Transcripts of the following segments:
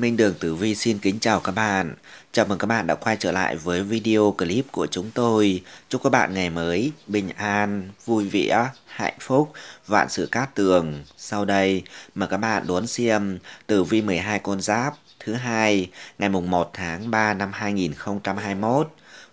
Minh Đường Tử Vi xin kính chào các bạn. Chào mừng các bạn đã quay trở lại với video clip của chúng tôi. Chúc các bạn ngày mới bình an, vui vẻ, hạnh phúc, vạn sự cát tường. Sau đây, mời các bạn đón xem Tử Vi 12 con giáp thứ hai ngày mùng 1 tháng 3 năm 2021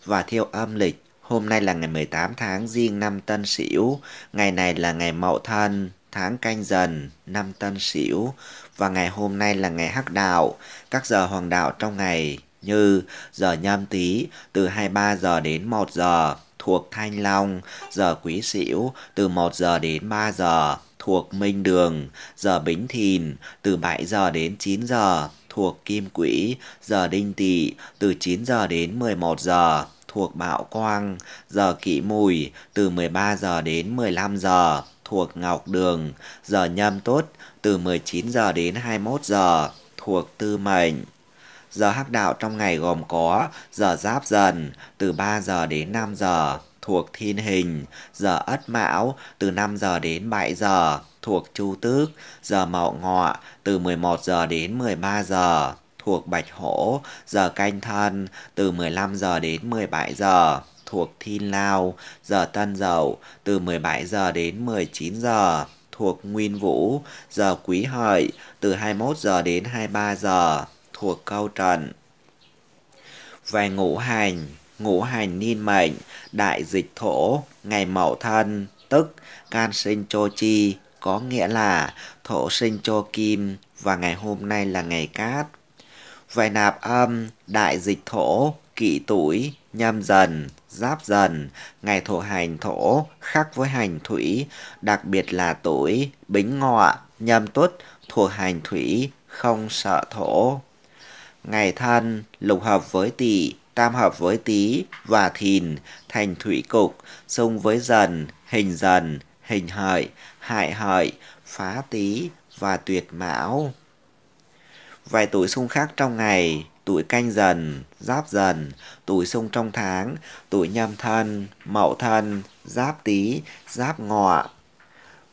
và theo âm lịch Hôm nay là ngày 18 tháng riêng năm Tân Sửu, ngày này là ngày Mậu Thân, tháng Canh Dần, năm Tân Sửu và ngày hôm nay là ngày hắc đạo. Các giờ hoàng đạo trong ngày như giờ nhâm tý từ 23 giờ đến 1 giờ thuộc Thanh Long, giờ Quý Sửu từ 1 giờ đến 3 giờ thuộc Minh Đường, giờ Bính Thìn từ 7 giờ đến 9 giờ thuộc Kim Quỹ, giờ Đinh Tỵ từ 9 giờ đến 11 giờ thuộc Bạo Quang, giờ kỵ Mùi từ 13 giờ đến 15 giờ thuộc Ngọc Đường, giờ nhâm tốt từ 19 giờ đến 21 giờ thuộc Tư Mệnh. Giờ hắc đạo trong ngày gồm có giờ Giáp Dần từ 3 giờ đến 5 giờ thuộc Thiên Hình, giờ Ất Mão từ 5 giờ đến 7 giờ thuộc Chu Tước, giờ Mậu Ngọ từ 11 giờ đến 13 giờ thuộc Bạch Hổ, giờ Canh Thân từ 15 giờ đến 17 giờ thuộc Thiên Lao, giờ Tân Dậu từ 17 giờ đến 19 giờ thuộc Nguyên Vũ, giờ Quý Hợi từ 21 giờ đến 23 giờ thuộc Câu Trần. Về ngũ hành, ngũ hành niên mệnh, đại dịch thổ, ngày mậu thân, tức can sinh cho chi, có nghĩa là thổ sinh cho kim và ngày hôm nay là ngày cát. Về nạp âm, đại dịch thổ, kỷ tuổi, nhâm dần, giáp dần, ngày thổ hành thổ khác với hành thủy, đặc biệt là tuổi bính ngọ, nhâm tuất thuộc hành thủy, không sợ thổ. Ngày thân lục hợp với tỵ, tam hợp với tý và thìn thành thủy cục, xung với dần, hình dần, hình hợi, hại hợi, phá tý và tuyệt mão. Vài tuổi xung khác trong ngày tuổi canh dần, giáp dần, tuổi xung trong tháng, tuổi nhâm thân, mậu thân, giáp tý, giáp ngọ.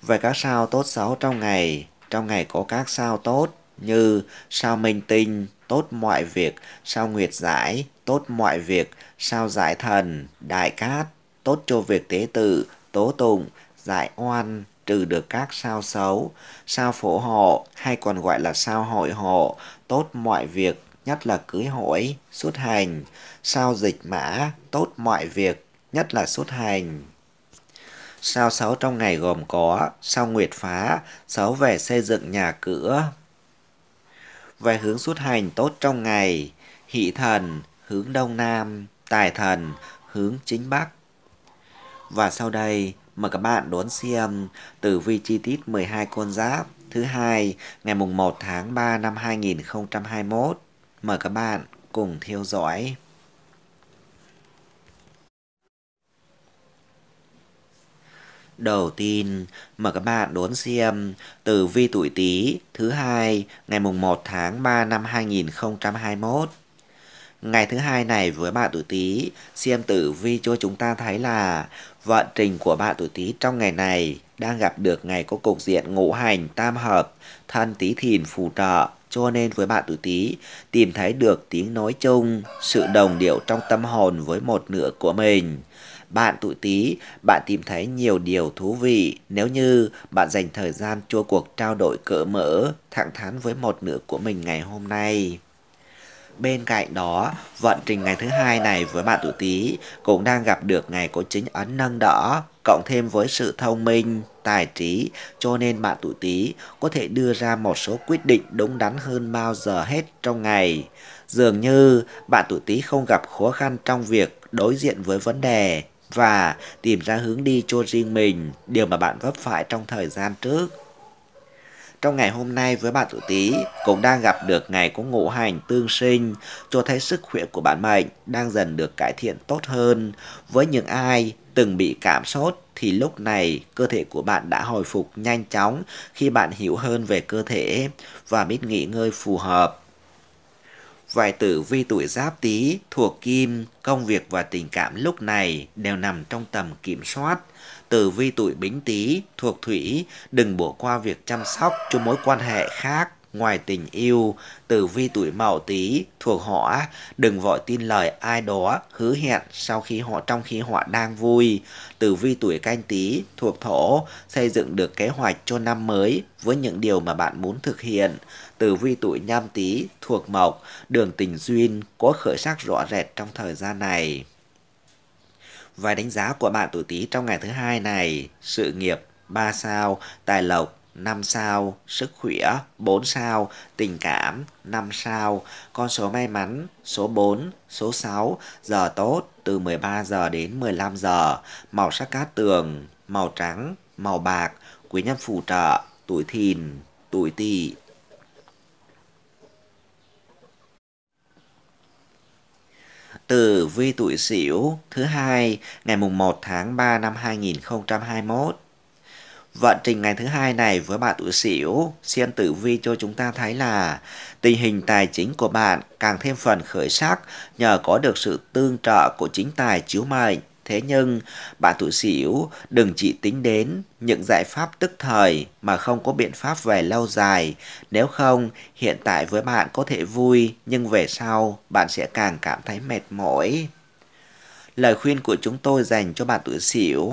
Về các sao tốt xấu trong ngày, trong ngày có các sao tốt như sao minh tinh, tốt mọi việc, sao nguyệt giải, tốt mọi việc, sao giải thần, đại cát, tốt cho việc tế tự, tố tụng, giải oan, trừ được các sao xấu, sao phổ hộ hay còn gọi là sao hội hộ, tốt mọi việc, nhất là cưới hỏi, xuất hành, sao dịch mã, tốt mọi việc, nhất là xuất hành. Sao sáu trong ngày gồm có sao nguyệt phá, sáu về xây dựng nhà cửa. Về hướng xuất hành tốt trong ngày, hỷ thần, hướng đông nam, tài thần, hướng chính bắc. Và sau đây, mời các bạn đón xem tử vi chi tiết 12 con giáp thứ hai ngày mùng 1 tháng 3 năm 2021. Mời các bạn cùng theo dõi. Đầu tiên, mời các bạn đón xem tử vi tuổi Tý thứ hai ngày mùng 1 tháng 3 năm 2021. Ngày thứ hai này với bạn tuổi Tý, xem tử vi cho chúng ta thấy là vận trình của bạn tuổi Tý trong ngày này đang gặp được ngày có cục diện ngũ hành tam hợp, thân Tý Thìn phù trợ cho nên với bạn tuổi Tý tìm thấy được tiếng nói chung, sự đồng điệu trong tâm hồn với một nửa của mình. Bạn tuổi Tý, bạn tìm thấy nhiều điều thú vị nếu như bạn dành thời gian cho cuộc trao đổi cỡ mở, thẳng thắn với một nửa của mình ngày hôm nay. Bên cạnh đó, vận trình ngày thứ hai này với bạn tuổi Tý cũng đang gặp được ngày có chính ấn nâng đỡ, cộng thêm với sự thông minh, tài trí, cho nên bạn tuổi Tý có thể đưa ra một số quyết định đúng đắn hơn bao giờ hết trong ngày. Dường như bạn tuổi Tý không gặp khó khăn trong việc đối diện với vấn đề và tìm ra hướng đi cho riêng mình, điều mà bạn vấp phải trong thời gian trước trong ngày hôm nay với bạn tuổi Tý cũng đang gặp được ngày có ngũ hành tương sinh, cho thấy sức khỏe của bạn mệnh đang dần được cải thiện tốt hơn. Với những ai từng bị cảm sốt thì lúc này cơ thể của bạn đã hồi phục nhanh chóng khi bạn hiểu hơn về cơ thể và biết nghỉ ngơi phù hợp. Vài tử vi tuổi giáp tý thuộc kim, công việc và tình cảm lúc này đều nằm trong tầm kiểm soát. Tử vi tuổi bính tý thuộc thủy, đừng bỏ qua việc chăm sóc cho mối quan hệ khác ngoài tình yêu. Tử vi tuổi mậu tý thuộc hỏa, đừng vội tin lời ai đó hứa hẹn sau khi họ trong khi họ đang vui. Tử vi tuổi canh tý thuộc thổ, xây dựng được kế hoạch cho năm mới với những điều mà bạn muốn thực hiện từ vi tuổi nhâm tý thuộc mộc, đường tình duyên có khởi sắc rõ rệt trong thời gian này. Vài đánh giá của bạn tuổi Tý trong ngày thứ hai này, sự nghiệp 3 sao, tài lộc 5 sao, sức khỏe 4 sao, tình cảm 5 sao, con số may mắn số 4, số 6, giờ tốt từ 13 giờ đến 15 giờ, màu sắc cát tường, màu trắng, màu bạc, quý nhân phù trợ, tuổi thìn, tuổi tỵ. tử vi tuổi Sửu thứ hai ngày mùng 1 tháng 3 năm 2021. Vận trình ngày thứ hai này với bạn tuổi Sửu, xem tử vi cho chúng ta thấy là tình hình tài chính của bạn càng thêm phần khởi sắc nhờ có được sự tương trợ của chính tài chiếu mệnh thế nhưng bạn tuổi xỉu đừng chỉ tính đến những giải pháp tức thời mà không có biện pháp về lâu dài. Nếu không, hiện tại với bạn có thể vui nhưng về sau bạn sẽ càng cảm thấy mệt mỏi lời khuyên của chúng tôi dành cho bạn tuổi xỉu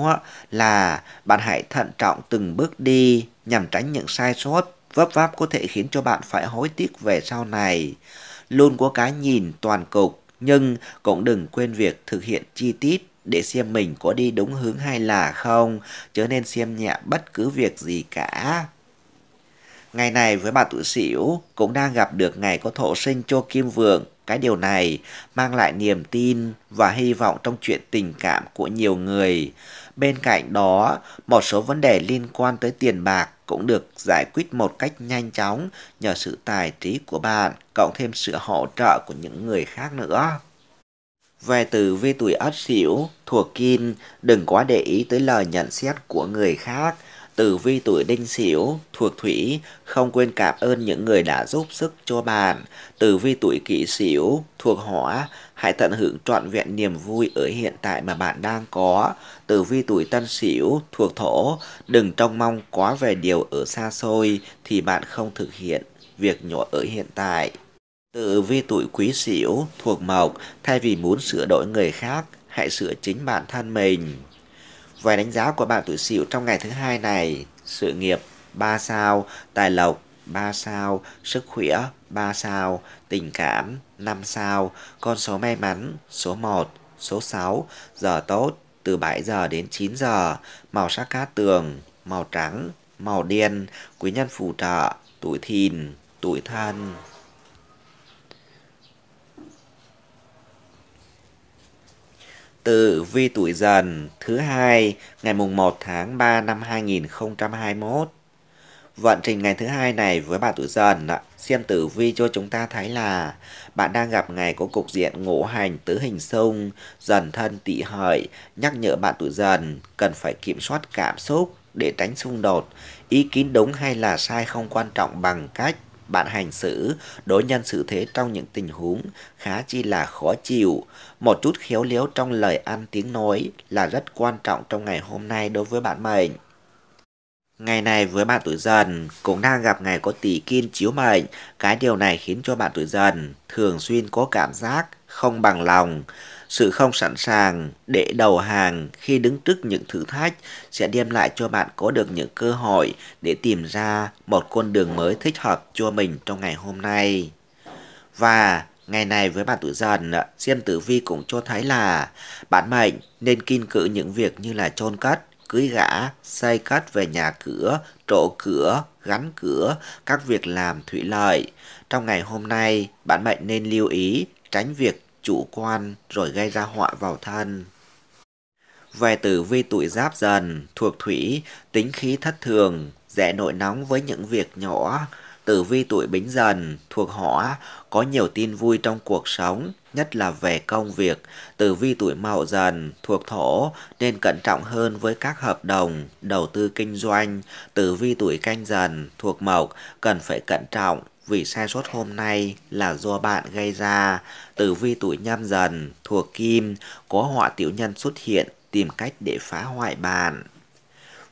là bạn hãy thận trọng từng bước đi nhằm tránh những sai sót vấp váp có thể khiến cho bạn phải hối tiếc về sau này. Luôn có cái nhìn toàn cục nhưng cũng đừng quên việc thực hiện chi tiết để xem mình có đi đúng hướng hay là không, chớ nên xem nhẹ bất cứ việc gì cả. Ngày này với bà tuổi sửu cũng đang gặp được ngày có thổ sinh cho Kim Vượng. Cái điều này mang lại niềm tin và hy vọng trong chuyện tình cảm của nhiều người. Bên cạnh đó, một số vấn đề liên quan tới tiền bạc cũng được giải quyết một cách nhanh chóng nhờ sự tài trí của bạn, cộng thêm sự hỗ trợ của những người khác nữa. Về từ vi tuổi ất sửu thuộc kim, đừng quá để ý tới lời nhận xét của người khác. Từ vi tuổi đinh sửu thuộc thủy, không quên cảm ơn những người đã giúp sức cho bạn. Từ vi tuổi kỷ sửu thuộc hỏa, hãy tận hưởng trọn vẹn niềm vui ở hiện tại mà bạn đang có. Từ vi tuổi tân sửu thuộc thổ, đừng trông mong quá về điều ở xa xôi thì bạn không thực hiện việc nhỏ ở hiện tại. Tự vi tuổi quý sửu thuộc mộc, thay vì muốn sửa đổi người khác, hãy sửa chính bản thân mình. Vài đánh giá của bạn tuổi sửu trong ngày thứ hai này, sự nghiệp 3 sao, tài lộc 3 sao, sức khỏe 3 sao, tình cảm 5 sao, con số may mắn số 1, số 6, giờ tốt từ 7 giờ đến 9 giờ, màu sắc cát tường, màu trắng, màu đen, quý nhân phù trợ, tuổi thìn, tuổi thân. Tử vi tuổi dần thứ hai ngày mùng 1 tháng 3 năm 2021. Vận trình ngày thứ hai này với bạn tuổi dần xem tử vi cho chúng ta thấy là bạn đang gặp ngày có cục diện ngũ hành tứ hình xung dần thân tỵ hợi nhắc nhở bạn tuổi dần cần phải kiểm soát cảm xúc để tránh xung đột ý kiến đúng hay là sai không quan trọng bằng cách bạn hành xử, đối nhân xử thế trong những tình huống khá chi là khó chịu. Một chút khéo léo trong lời ăn tiếng nói là rất quan trọng trong ngày hôm nay đối với bạn mệnh. Ngày này với bạn tuổi dần cũng đang gặp ngày có tỷ kim chiếu mệnh, cái điều này khiến cho bạn tuổi dần thường xuyên có cảm giác không bằng lòng. Sự không sẵn sàng để đầu hàng khi đứng trước những thử thách sẽ đem lại cho bạn có được những cơ hội để tìm ra một con đường mới thích hợp cho mình trong ngày hôm nay. Và ngày này với bạn tuổi dần, xem tử vi cũng cho thấy là bạn mệnh nên kiên cự những việc như là chôn cất, cưới gã, xây cất về nhà cửa, trổ cửa, gắn cửa, các việc làm thủy lợi. Trong ngày hôm nay, bạn mệnh nên lưu ý tránh việc chủ quan rồi gây ra họa vào thân. Về tử vi tuổi giáp dần, thuộc thủy, tính khí thất thường, dễ nội nóng với những việc nhỏ. Tử vi tuổi bính dần, thuộc hỏa, có nhiều tin vui trong cuộc sống, nhất là về công việc. Tử vi tuổi mậu dần, thuộc thổ, nên cẩn trọng hơn với các hợp đồng, đầu tư kinh doanh. Tử vi tuổi canh dần, thuộc mộc, cần phải cẩn trọng, vì sai sót hôm nay là do bạn gây ra. Tử vi tuổi nhâm dần, thuộc kim, có họa tiểu nhân xuất hiện tìm cách để phá hoại bạn.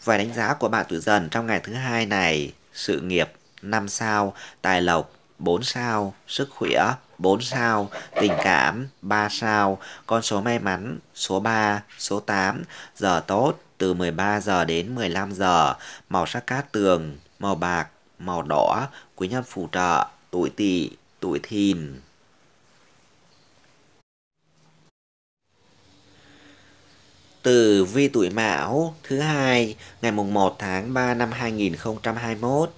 Vài đánh giá của bạn tuổi dần trong ngày thứ hai này, sự nghiệp 5 sao, tài lộc 4 sao, sức khỏe 4 sao, tình cảm 3 sao, con số may mắn số 3, số 8, giờ tốt từ 13 giờ đến 15 giờ, màu sắc cát tường, màu bạc, màu đỏ, quý nhằm phù trợ tuổi tỵ, tuổi thìn. Từ vi tuổi Mão thứ hai ngày mùng 1 tháng 3 năm 2021.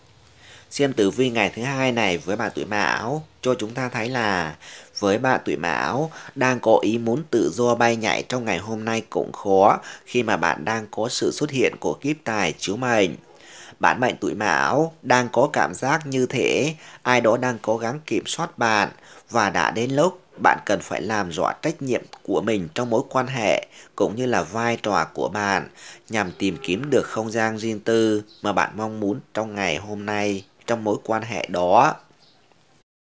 Xem tử vi ngày thứ hai này với bạn tuổi Mão cho chúng ta thấy là với bạn tuổi Mão đang có ý muốn tự do bay nhảy trong ngày hôm nay cũng khó khi mà bạn đang có sự xuất hiện của kiếp tài chiếu mệnh bạn mệnh tuổi mão đang có cảm giác như thế, ai đó đang cố gắng kiểm soát bạn và đã đến lúc bạn cần phải làm rõ trách nhiệm của mình trong mối quan hệ cũng như là vai trò của bạn nhằm tìm kiếm được không gian riêng tư mà bạn mong muốn trong ngày hôm nay trong mối quan hệ đó.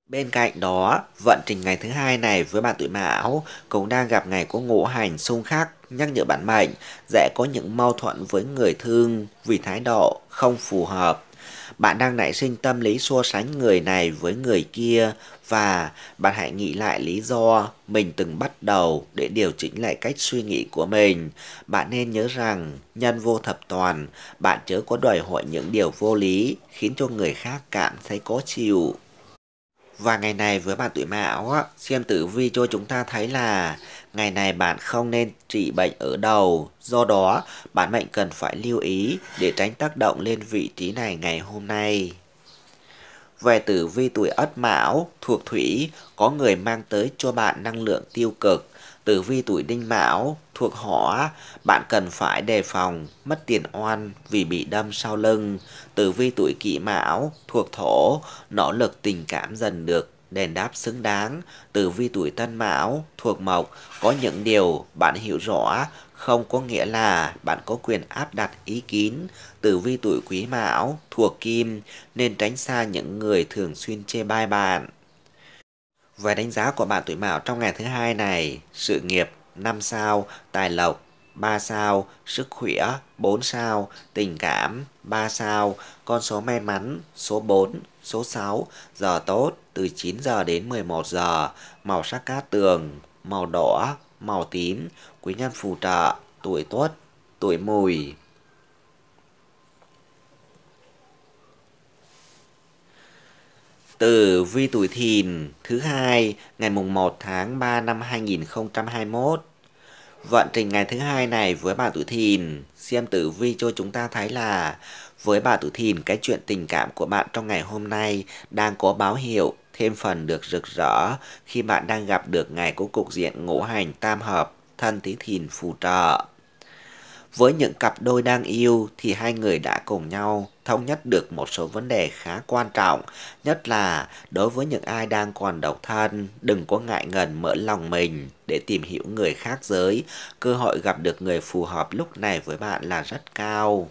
Bên cạnh đó, vận trình ngày thứ hai này với bạn tuổi mão cũng đang gặp ngày có ngũ hành xung khắc nhắc nhở bản mệnh dễ có những mâu thuẫn với người thương vì thái độ không phù hợp. Bạn đang nảy sinh tâm lý so sánh người này với người kia và bạn hãy nghĩ lại lý do mình từng bắt đầu để điều chỉnh lại cách suy nghĩ của mình. Bạn nên nhớ rằng nhân vô thập toàn, bạn chớ có đòi hỏi những điều vô lý khiến cho người khác cảm thấy khó chịu. Và ngày này với bạn tuổi mão, xem tử vi cho chúng ta thấy là ngày này bạn không nên trị bệnh ở đầu. Do đó, bạn mệnh cần phải lưu ý để tránh tác động lên vị trí này ngày hôm nay. Về tử vi tuổi ất mão, thuộc thủy, có người mang tới cho bạn năng lượng tiêu cực tử vi tuổi đinh mão thuộc hỏa, bạn cần phải đề phòng mất tiền oan vì bị đâm sau lưng. Tử vi tuổi kỷ mão thuộc thổ, nỗ lực tình cảm dần được đền đáp xứng đáng. Tử vi tuổi tân mão thuộc mộc, có những điều bạn hiểu rõ không có nghĩa là bạn có quyền áp đặt ý kiến tử vi tuổi quý mão thuộc kim nên tránh xa những người thường xuyên chê bai bạn về đánh giá của bạn tuổi Mão trong ngày thứ hai này, sự nghiệp 5 sao, tài lộc 3 sao, sức khỏe 4 sao, tình cảm 3 sao, con số may mắn số 4, số 6, giờ tốt từ 9 giờ đến 11 giờ, màu sắc cát tường, màu đỏ, màu tím, quý nhân phù trợ, tuổi tuất, tuổi mùi. Tử vi tuổi thìn thứ hai ngày mùng 1 tháng 3 năm 2021. Vận trình ngày thứ hai này với bà tuổi thìn, xem tử vi cho chúng ta thấy là với bà tuổi thìn cái chuyện tình cảm của bạn trong ngày hôm nay đang có báo hiệu thêm phần được rực rỡ khi bạn đang gặp được ngày có cục diện ngũ hành tam hợp thân tí thìn phù trợ. Với những cặp đôi đang yêu thì hai người đã cùng nhau thống nhất được một số vấn đề khá quan trọng, nhất là đối với những ai đang còn độc thân, đừng có ngại ngần mở lòng mình để tìm hiểu người khác giới, cơ hội gặp được người phù hợp lúc này với bạn là rất cao.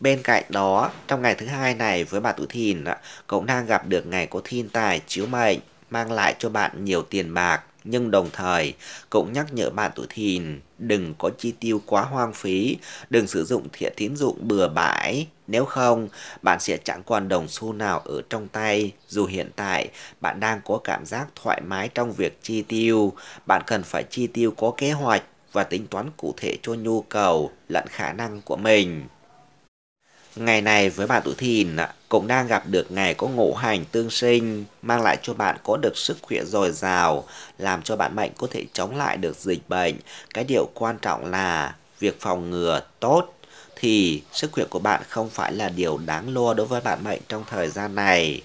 Bên cạnh đó, trong ngày thứ hai này với bạn tuổi thìn, cũng đang gặp được ngày có thiên tài chiếu mệnh, mang lại cho bạn nhiều tiền bạc nhưng đồng thời cũng nhắc nhở bạn tuổi thìn đừng có chi tiêu quá hoang phí, đừng sử dụng thẻ tín dụng bừa bãi, nếu không bạn sẽ chẳng còn đồng xu nào ở trong tay. Dù hiện tại bạn đang có cảm giác thoải mái trong việc chi tiêu, bạn cần phải chi tiêu có kế hoạch và tính toán cụ thể cho nhu cầu lẫn khả năng của mình. Ngày này với bạn tuổi thìn cũng đang gặp được ngày có ngộ hành tương sinh, mang lại cho bạn có được sức khỏe dồi dào, làm cho bạn mạnh có thể chống lại được dịch bệnh. Cái điều quan trọng là việc phòng ngừa tốt thì sức khỏe của bạn không phải là điều đáng lo đối với bạn mệnh trong thời gian này.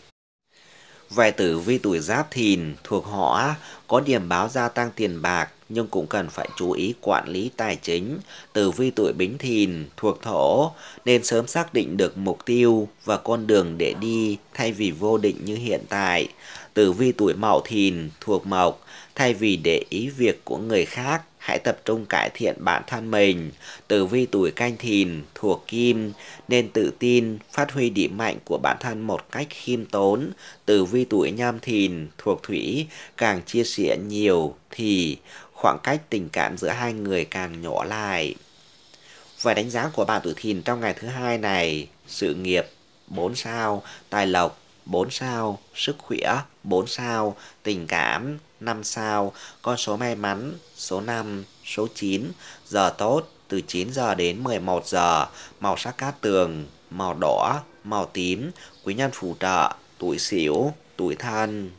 Về tử vi tuổi giáp thìn thuộc họ có điểm báo gia tăng tiền bạc nhưng cũng cần phải chú ý quản lý tài chính, tử vi tuổi bính thìn, thuộc thổ, nên sớm xác định được mục tiêu và con đường để đi thay vì vô định như hiện tại. Tử vi tuổi mậu thìn, thuộc mộc, thay vì để ý việc của người khác, hãy tập trung cải thiện bản thân mình. Tử vi tuổi canh thìn, thuộc kim, nên tự tin, phát huy điểm mạnh của bản thân một cách khiêm tốn. Tử vi tuổi nhâm thìn, thuộc thủy, càng chia sẻ nhiều thì khoảng cách tình cảm giữa hai người càng nhỏ lại. Về đánh giá của bà tuổi thìn trong ngày thứ hai này, sự nghiệp 4 sao, tài lộc 4 sao, sức khỏe 4 sao, tình cảm 5 sao, con số may mắn số 5, số 9, giờ tốt từ 9 giờ đến 11 giờ, màu sắc cát tường, màu đỏ, màu tím, quý nhân phù trợ, tuổi xỉu, tuổi thân.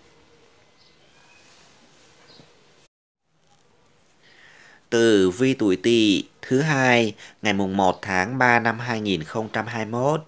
Từ vi tuổi tỵ thứ hai ngày mùng 1 tháng 3 năm 2021.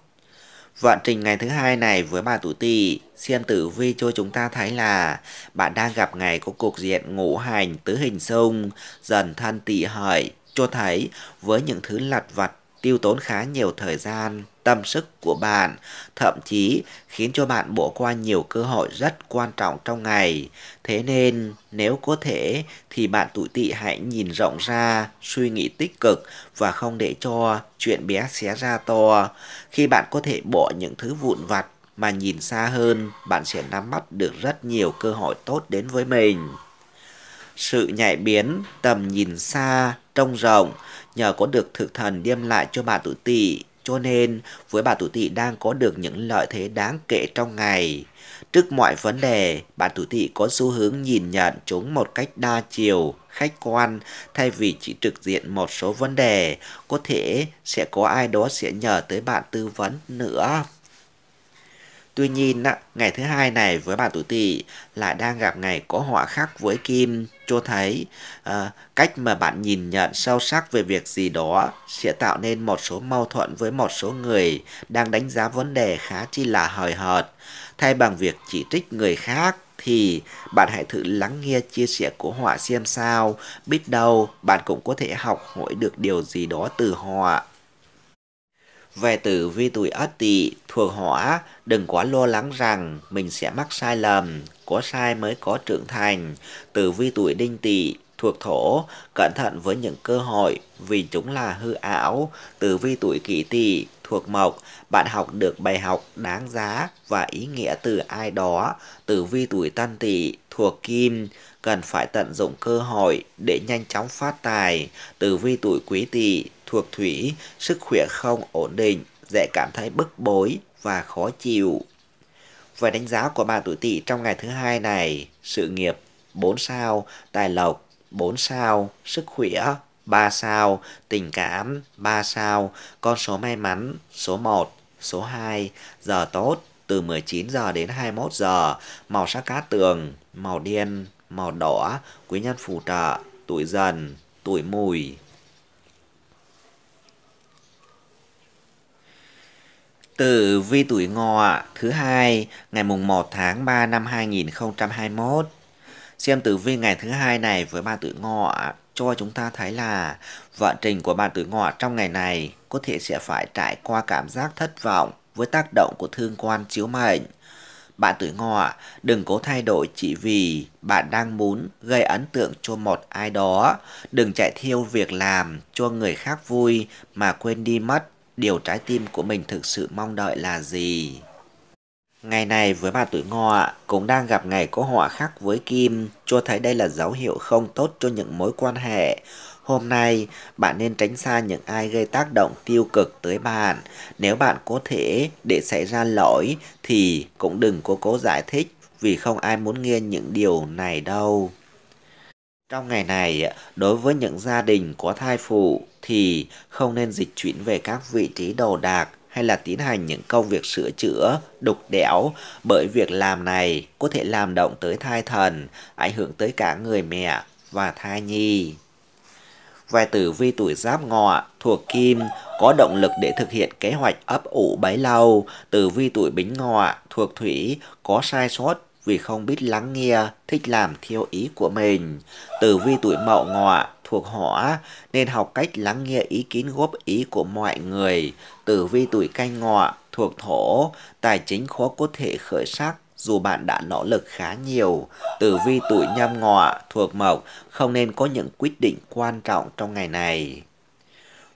Vận trình ngày thứ hai này với bà tuổi tỵ, xem tử vi cho chúng ta thấy là bạn đang gặp ngày có cục diện ngũ hành tứ hình xung, dần thân tỵ hợi, cho thấy với những thứ lặt vặt tiêu tốn khá nhiều thời gian tâm sức của bạn, thậm chí khiến cho bạn bỏ qua nhiều cơ hội rất quan trọng trong ngày. Thế nên, nếu có thể thì bạn tụi tị hãy nhìn rộng ra, suy nghĩ tích cực và không để cho chuyện bé xé ra to. Khi bạn có thể bỏ những thứ vụn vặt mà nhìn xa hơn, bạn sẽ nắm bắt được rất nhiều cơ hội tốt đến với mình. Sự nhạy biến, tầm nhìn xa, trông rộng nhờ có được thực thần đem lại cho bạn tuổi tỵ cho nên, với bà tuổi tỵ đang có được những lợi thế đáng kể trong ngày. Trước mọi vấn đề, bạn tuổi tỵ có xu hướng nhìn nhận chúng một cách đa chiều, khách quan thay vì chỉ trực diện một số vấn đề, có thể sẽ có ai đó sẽ nhờ tới bạn tư vấn nữa. Tuy nhiên, ngày thứ hai này với bà tuổi tỵ lại đang gặp ngày có họa khắc với kim, cho thấy à, cách mà bạn nhìn nhận sâu sắc về việc gì đó sẽ tạo nên một số mâu thuẫn với một số người đang đánh giá vấn đề khá chi là hời hợt. Thay bằng việc chỉ trích người khác thì bạn hãy thử lắng nghe chia sẻ của họa xem sao, biết đâu bạn cũng có thể học hỏi được điều gì đó từ họa. Về tử vi tuổi ất tỵ thuộc hỏa, đừng quá lo lắng rằng mình sẽ mắc sai lầm, có sai mới có trưởng thành. Tử vi tuổi đinh tỵ thuộc thổ, cẩn thận với những cơ hội vì chúng là hư ảo. Tử vi tuổi kỷ tỵ thuộc mộc, bạn học được bài học đáng giá và ý nghĩa từ ai đó. Tử vi tuổi tân tỵ thuộc kim, cần phải tận dụng cơ hội để nhanh chóng phát tài. Tử vi tuổi quý tỵ thuộc thủy, sức khỏe không ổn định, dễ cảm thấy bức bối và khó chịu. Về đánh giá của bà tuổi tỵ trong ngày thứ hai này, sự nghiệp 4 sao, tài lộc 4 sao, sức khỏe 3 sao, tình cảm 3 sao, con số may mắn số 1, số 2, giờ tốt từ 19 giờ đến 21 giờ, màu sắc cát tường, màu đen, màu đỏ, quý nhân phù trợ, tuổi dần, tuổi mùi. Tử vi tuổi ngọ thứ hai ngày mùng 1 tháng 3 năm 2021. Xem tử vi ngày thứ hai này với bạn tuổi ngọ cho chúng ta thấy là vận trình của bạn tuổi ngọ trong ngày này có thể sẽ phải trải qua cảm giác thất vọng với tác động của thương quan chiếu mệnh. Bạn tuổi ngọ đừng cố thay đổi chỉ vì bạn đang muốn gây ấn tượng cho một ai đó. Đừng chạy theo việc làm cho người khác vui mà quên đi mất điều trái tim của mình thực sự mong đợi là gì. Ngày này với bà tuổi ngọ cũng đang gặp ngày có họa khắc với kim, cho thấy đây là dấu hiệu không tốt cho những mối quan hệ. Hôm nay, bạn nên tránh xa những ai gây tác động tiêu cực tới bạn. Nếu bạn có thể để xảy ra lỗi thì cũng đừng cố cố giải thích vì không ai muốn nghe những điều này đâu. Trong ngày này, đối với những gia đình có thai phụ thì không nên dịch chuyển về các vị trí đồ đạc hay là tiến hành những công việc sửa chữa, đục đẽo bởi việc làm này có thể làm động tới thai thần, ảnh hưởng tới cả người mẹ và thai nhi. Vài tử vi tuổi giáp ngọ thuộc kim có động lực để thực hiện kế hoạch ấp ủ bấy lâu, tử vi tuổi bính ngọ thuộc thủy có sai sót vì không biết lắng nghe, thích làm theo ý của mình. Tử vi tuổi mậu ngọ thuộc hỏa nên học cách lắng nghe ý kiến góp ý của mọi người. Tử vi tuổi canh ngọ thuộc thổ, tài chính khó có thể khởi sắc dù bạn đã nỗ lực khá nhiều. Tử vi tuổi nhâm ngọ thuộc mộc không nên có những quyết định quan trọng trong ngày này.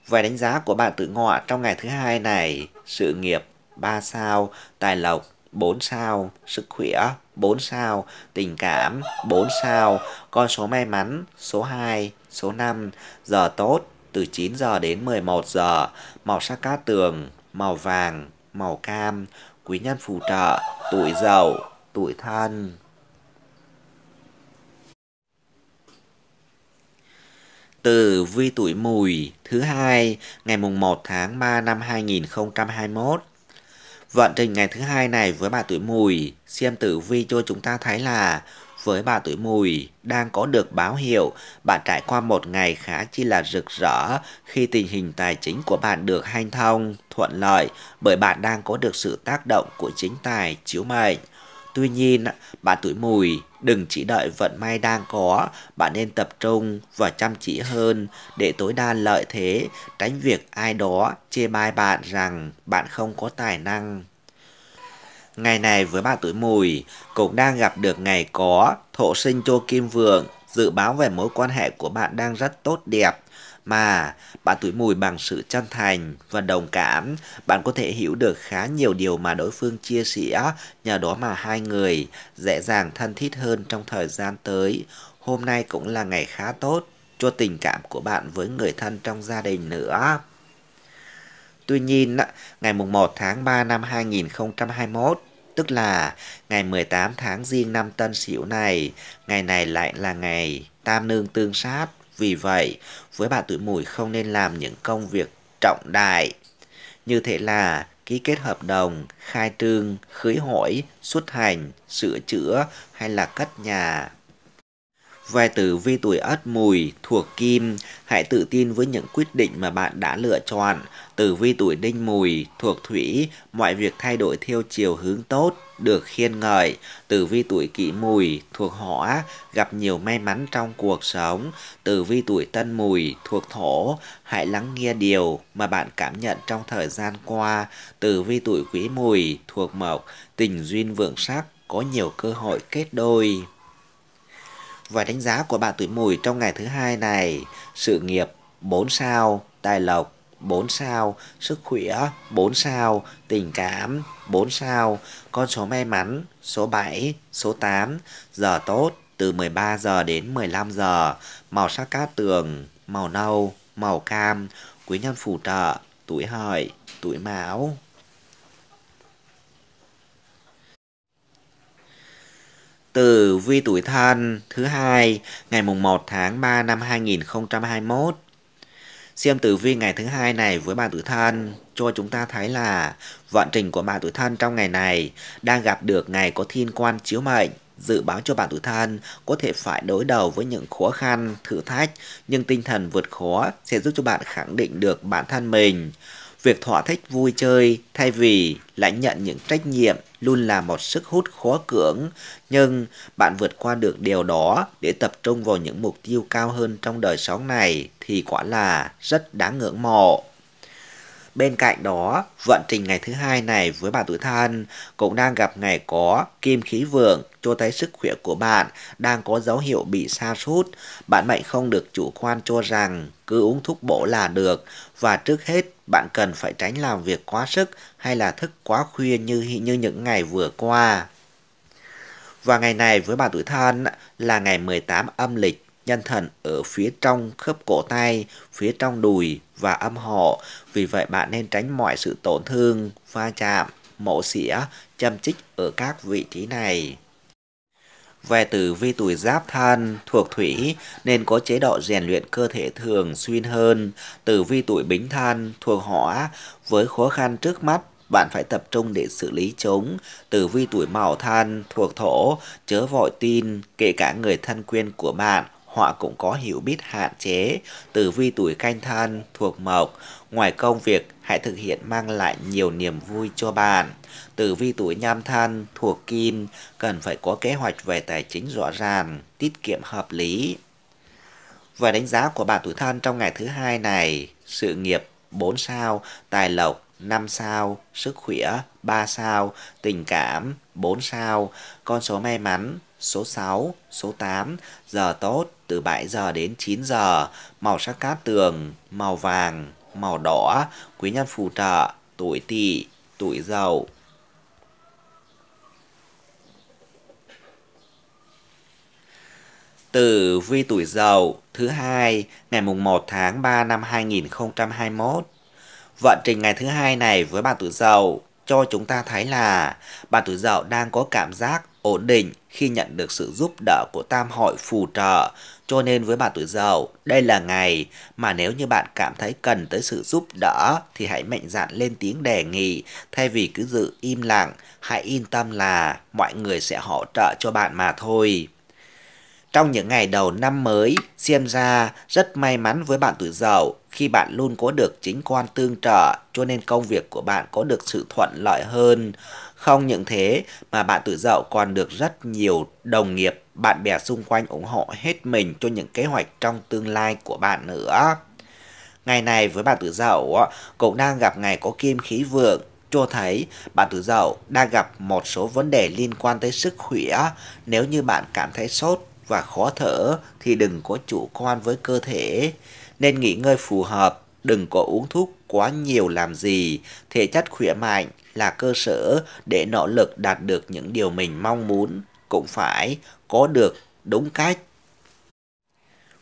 Vài đánh giá của bạn tự ngọ trong ngày thứ hai này, sự nghiệp 3 sao, tài lộc 4 sao, sức khỏe 4 sao, tình cảm 4 sao, con số may mắn số 2, số 5, giờ tốt từ 9 giờ đến 11 giờ, màu sắc cát tường, màu vàng, màu cam, quý nhân phù trợ, tuổi giàu, tuổi thân. Từ vi tuổi mùi thứ hai ngày mùng 1 tháng 3 năm 2021 Vận trình ngày thứ hai này với bà tuổi mùi, xem tử vi cho chúng ta thấy là với bà tuổi mùi đang có được báo hiệu bạn trải qua một ngày khá chi là rực rỡ khi tình hình tài chính của bạn được hanh thông, thuận lợi bởi bạn đang có được sự tác động của chính tài chiếu mệnh. Tuy nhiên, bạn tuổi mùi đừng chỉ đợi vận may đang có, bạn nên tập trung và chăm chỉ hơn để tối đa lợi thế, tránh việc ai đó chê bai bạn rằng bạn không có tài năng. Ngày này với bạn tuổi mùi cũng đang gặp được ngày có thổ sinh cho kim vượng, dự báo về mối quan hệ của bạn đang rất tốt đẹp mà bạn tuổi mùi bằng sự chân thành và đồng cảm, bạn có thể hiểu được khá nhiều điều mà đối phương chia sẻ, nhờ đó mà hai người dễ dàng thân thiết hơn trong thời gian tới. Hôm nay cũng là ngày khá tốt cho tình cảm của bạn với người thân trong gia đình nữa. Tuy nhiên, ngày 1 tháng 3 năm 2021, tức là ngày 18 tháng riêng năm Tân Sửu này, ngày này lại là ngày Tam Nương Tương Sát. Vì vậy, với bạn tuổi mùi không nên làm những công việc trọng đại. Như thế là ký kết hợp đồng, khai trương, khới hỏi, xuất hành, sửa chữa hay là cất nhà. Về tử vi tuổi ất mùi thuộc kim, hãy tự tin với những quyết định mà bạn đã lựa chọn. Tử vi tuổi đinh mùi thuộc thủy, mọi việc thay đổi theo chiều hướng tốt, được khiên ngợi. Tử vi tuổi kỷ mùi thuộc hỏa, gặp nhiều may mắn trong cuộc sống. Tử vi tuổi tân mùi thuộc thổ, hãy lắng nghe điều mà bạn cảm nhận trong thời gian qua. Tử vi tuổi quý mùi thuộc mộc, tình duyên vượng sắc, có nhiều cơ hội kết đôi và đánh giá của bạn tuổi mùi trong ngày thứ hai này sự nghiệp 4 sao tài lộc 4 sao, sức khỏe 4 sao, tình cảm 4 sao, con số may mắn số 7, số 8, giờ tốt từ 13 giờ đến 15 giờ, màu sắc cát tường, màu nâu, màu cam, quý nhân phù trợ, tuổi hợi, tuổi mão. từ vi tuổi thân thứ hai ngày mùng 1 tháng 3 năm 2021. Xem tử vi ngày thứ hai này với bạn tuổi thân cho chúng ta thấy là vận trình của bạn tuổi thân trong ngày này đang gặp được ngày có thiên quan chiếu mệnh dự báo cho bạn tuổi thân có thể phải đối đầu với những khó khăn, thử thách, nhưng tinh thần vượt khó sẽ giúp cho bạn khẳng định được bản thân mình. Việc thỏa thích vui chơi thay vì lại nhận những trách nhiệm luôn là một sức hút khó cưỡng, nhưng bạn vượt qua được điều đó để tập trung vào những mục tiêu cao hơn trong đời sống này thì quả là rất đáng ngưỡng mộ. Bên cạnh đó, vận trình ngày thứ hai này với bạn tuổi thân cũng đang gặp ngày có kim khí vượng cho thấy sức khỏe của bạn đang có dấu hiệu bị sa sút. Bạn mệnh không được chủ quan cho rằng cứ uống thuốc bổ là được và trước hết bạn cần phải tránh làm việc quá sức hay là thức quá khuya như như những ngày vừa qua. Và ngày này với bạn tuổi thân là ngày 18 âm lịch nhân thần ở phía trong khớp cổ tay, phía trong đùi và âm hộ. Vì vậy bạn nên tránh mọi sự tổn thương, va chạm, mổ xỉa, châm chích ở các vị trí này. Về tử vi tuổi giáp thân thuộc thủy nên có chế độ rèn luyện cơ thể thường xuyên hơn. Tử vi tuổi bính thân thuộc hỏa với khó khăn trước mắt bạn phải tập trung để xử lý chúng. Tử vi tuổi mão thân thuộc thổ chớ vội tin kể cả người thân quen của bạn họ cũng có hiểu biết hạn chế từ vi tuổi canh thân thuộc mộc. Ngoài công việc, hãy thực hiện mang lại nhiều niềm vui cho bạn. Tử vi tuổi nhâm thân thuộc kim cần phải có kế hoạch về tài chính rõ ràng, tiết kiệm hợp lý. Và đánh giá của bạn tuổi thân trong ngày thứ hai này, sự nghiệp 4 sao, tài lộc 5 sao, sức khỏe 3 sao, tình cảm 4 sao, con số may mắn số 6, số 8, giờ tốt từ 7 giờ đến 9 giờ, màu sắc cát tường, màu vàng, màu đỏ, quý nhân phù trợ, tuổi tỵ, tuổi dậu. Tử vi tuổi dậu thứ hai ngày mùng 1 tháng 3 năm 2021. Vận trình ngày thứ hai này với bạn tuổi dậu cho chúng ta thấy là bạn tuổi dậu đang có cảm giác ổn định, khi nhận được sự giúp đỡ của tam hội phù trợ. Cho nên với bạn tuổi dậu, đây là ngày mà nếu như bạn cảm thấy cần tới sự giúp đỡ thì hãy mạnh dạn lên tiếng đề nghị thay vì cứ giữ im lặng, hãy yên tâm là mọi người sẽ hỗ trợ cho bạn mà thôi. Trong những ngày đầu năm mới, xem ra rất may mắn với bạn tuổi dậu khi bạn luôn có được chính quan tương trợ cho nên công việc của bạn có được sự thuận lợi hơn. Không những thế mà bạn tự dậu còn được rất nhiều đồng nghiệp, bạn bè xung quanh ủng hộ hết mình cho những kế hoạch trong tương lai của bạn nữa. Ngày này với bạn tự dậu cũng đang gặp ngày có kim khí vượng, cho thấy bạn tử dậu đang gặp một số vấn đề liên quan tới sức khỏe. Nếu như bạn cảm thấy sốt và khó thở thì đừng có chủ quan với cơ thể, nên nghỉ ngơi phù hợp đừng có uống thuốc quá nhiều làm gì, thể chất khỏe mạnh là cơ sở để nỗ lực đạt được những điều mình mong muốn, cũng phải có được đúng cách.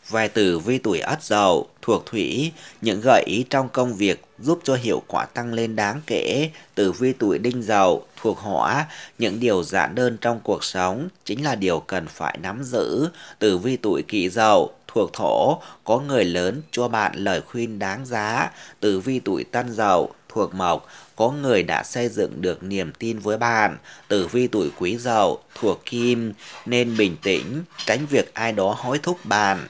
Vài từ vi tuổi ất dậu thuộc thủy, những gợi ý trong công việc giúp cho hiệu quả tăng lên đáng kể. Từ vi tuổi đinh dậu thuộc hỏa, những điều giản đơn trong cuộc sống chính là điều cần phải nắm giữ. Từ vi tuổi kỷ dậu thuộc thổ, có người lớn cho bạn lời khuyên đáng giá, tử vi tuổi tân dậu, thuộc mộc, có người đã xây dựng được niềm tin với bạn, tử vi tuổi quý dậu, thuộc kim, nên bình tĩnh, tránh việc ai đó hối thúc bạn.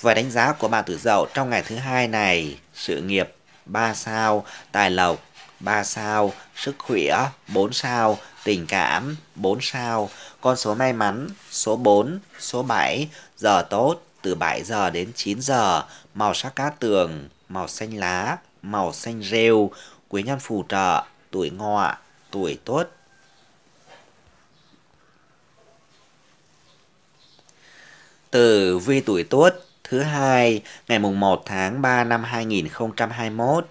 Và đánh giá của bạn tử dậu trong ngày thứ hai này, sự nghiệp 3 sao, tài lộc 3 sao, sức khỏe 4 sao, tình cảm 4 sao, con số may mắn số 4, số 7, giờ tốt từ 7 giờ đến 9 giờ, màu sắc cá tường, màu xanh lá, màu xanh rêu, quý nhân phù trợ, tuổi ngọ, tuổi tốt. Từ vi tuổi tốt thứ hai ngày mùng 1 tháng 3 năm 2021.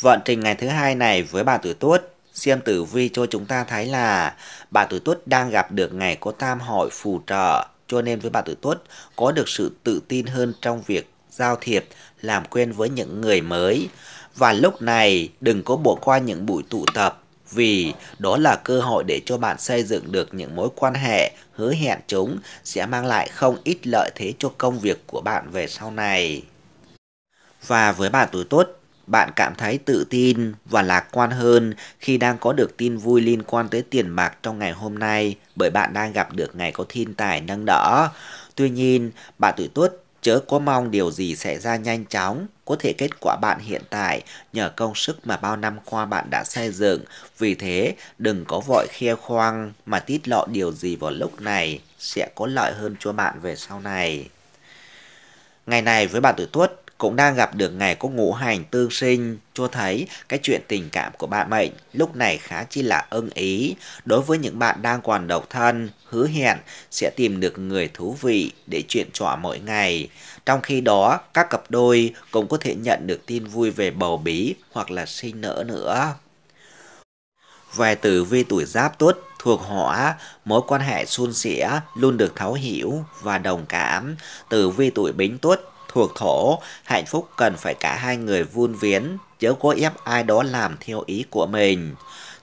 Vận trình ngày thứ hai này với bà tuổi tốt xem tử vi cho chúng ta thấy là bà tuổi tuất đang gặp được ngày có tam hội phù trợ cho nên với bạn tuổi tuất có được sự tự tin hơn trong việc giao thiệp, làm quen với những người mới. Và lúc này đừng có bỏ qua những buổi tụ tập vì đó là cơ hội để cho bạn xây dựng được những mối quan hệ, hứa hẹn chúng sẽ mang lại không ít lợi thế cho công việc của bạn về sau này. Và với bạn tuổi Tuất bạn cảm thấy tự tin và lạc quan hơn khi đang có được tin vui liên quan tới tiền bạc trong ngày hôm nay bởi bạn đang gặp được ngày có thiên tài nâng đỡ. Tuy nhiên, bạn tuổi tuất chớ có mong điều gì xảy ra nhanh chóng có thể kết quả bạn hiện tại nhờ công sức mà bao năm qua bạn đã xây dựng vì thế đừng có vội khoe khoang mà tiết lộ điều gì vào lúc này sẽ có lợi hơn cho bạn về sau này ngày này với bạn tuổi tuất cũng đang gặp được ngày có ngũ hành tương sinh, cho thấy cái chuyện tình cảm của bạn mệnh lúc này khá chi là ưng ý. Đối với những bạn đang còn độc thân, hứa hẹn sẽ tìm được người thú vị để chuyện trò mỗi ngày. Trong khi đó, các cặp đôi cũng có thể nhận được tin vui về bầu bí hoặc là sinh nở nữa. Về tử vi tuổi giáp tuất thuộc hỏa, mối quan hệ suôn sẻ luôn được thấu hiểu và đồng cảm. Tử vi tuổi bính tuất thuộc thổ, hạnh phúc cần phải cả hai người vun viến, chớ có ép ai đó làm theo ý của mình.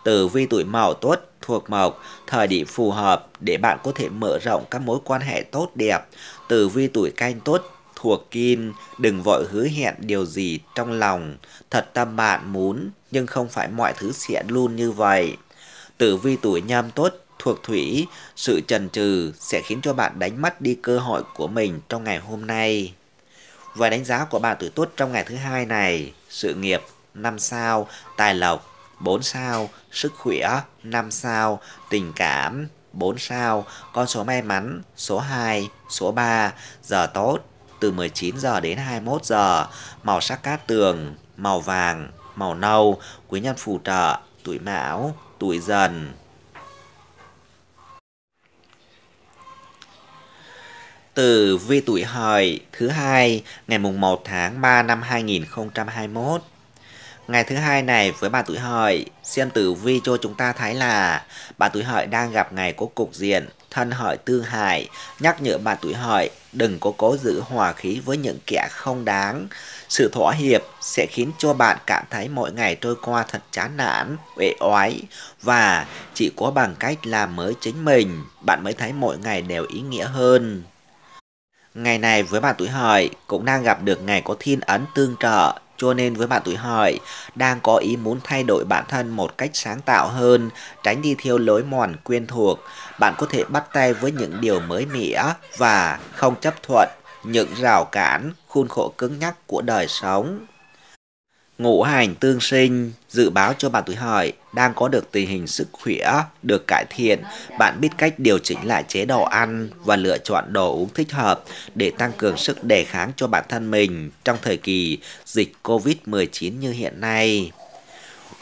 Tử vi tuổi mậu tuất thuộc mộc, thời điểm phù hợp để bạn có thể mở rộng các mối quan hệ tốt đẹp. Tử vi tuổi canh tuất thuộc kim, đừng vội hứa hẹn điều gì trong lòng, thật tâm bạn muốn nhưng không phải mọi thứ sẽ luôn như vậy. Tử vi tuổi nhâm tuất thuộc thủy, sự chần chừ sẽ khiến cho bạn đánh mất đi cơ hội của mình trong ngày hôm nay. Và đánh giá của bạn tuổi tuất trong ngày thứ hai này, sự nghiệp 5 sao, tài lộc 4 sao, sức khỏe 5 sao, tình cảm 4 sao, con số may mắn số 2, số 3, giờ tốt từ 19 giờ đến 21 giờ, màu sắc cát tường, màu vàng, màu nâu, quý nhân phù trợ, tuổi mão, tuổi dần. từ vi tuổi hợi thứ hai ngày mùng 1 tháng 3 năm 2021. Ngày thứ hai này với bà tuổi hợi, xem tử vi cho chúng ta thấy là bà tuổi hợi đang gặp ngày có cục diện thân hợi tương hại, nhắc nhở bà tuổi hợi đừng có cố giữ hòa khí với những kẻ không đáng. Sự thỏa hiệp sẽ khiến cho bạn cảm thấy mỗi ngày trôi qua thật chán nản, uể oái và chỉ có bằng cách làm mới chính mình, bạn mới thấy mỗi ngày đều ý nghĩa hơn. Ngày này với bạn tuổi hợi cũng đang gặp được ngày có thiên ấn tương trợ, cho nên với bạn tuổi hợi đang có ý muốn thay đổi bản thân một cách sáng tạo hơn, tránh đi theo lối mòn quen thuộc. Bạn có thể bắt tay với những điều mới mẻ và không chấp thuận những rào cản, khuôn khổ cứng nhắc của đời sống. Ngũ hành tương sinh dự báo cho bạn tuổi hợi đang có được tình hình sức khỏe được cải thiện, bạn biết cách điều chỉnh lại chế độ ăn và lựa chọn đồ uống thích hợp để tăng cường sức đề kháng cho bản thân mình trong thời kỳ dịch Covid-19 như hiện nay.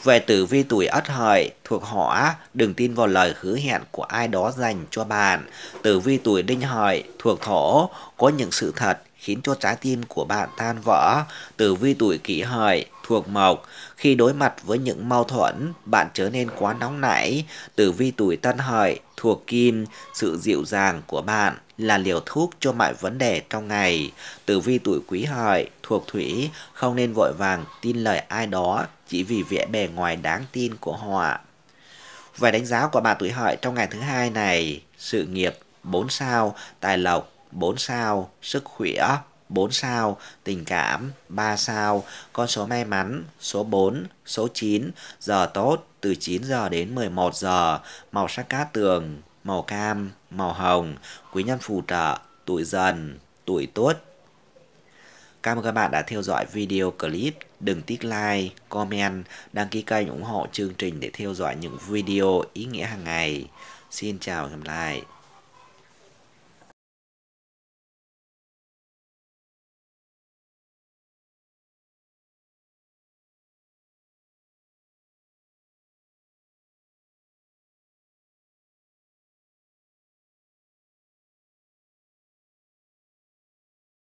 Về tử vi tuổi Ất Hợi thuộc Hỏa, đừng tin vào lời hứa hẹn của ai đó dành cho bạn. Tử vi tuổi Đinh Hợi thuộc Thổ, có những sự thật khiến cho trái tim của bạn tan vỡ. Tử vi tuổi Kỷ Hợi thuộc mộc. Khi đối mặt với những mâu thuẫn, bạn trở nên quá nóng nảy. Tử vi tuổi tân hợi thuộc kim, sự dịu dàng của bạn là liều thuốc cho mọi vấn đề trong ngày. Tử vi tuổi quý hợi thuộc thủy, không nên vội vàng tin lời ai đó chỉ vì vẻ bề ngoài đáng tin của họ. Về đánh giá của bà tuổi hợi trong ngày thứ hai này, sự nghiệp 4 sao, tài lộc 4 sao, sức khỏe 4 sao, tình cảm 3 sao, con số may mắn số 4, số 9, giờ tốt từ 9 giờ đến 11 giờ, màu sắc cát tường màu cam, màu hồng, quý nhân phù trợ, tuổi dần, tuổi tốt. Cảm ơn các bạn đã theo dõi video clip. Đừng tích like, comment, đăng ký kênh ủng hộ chương trình để theo dõi những video ý nghĩa hàng ngày. Xin chào và hẹn gặp lại.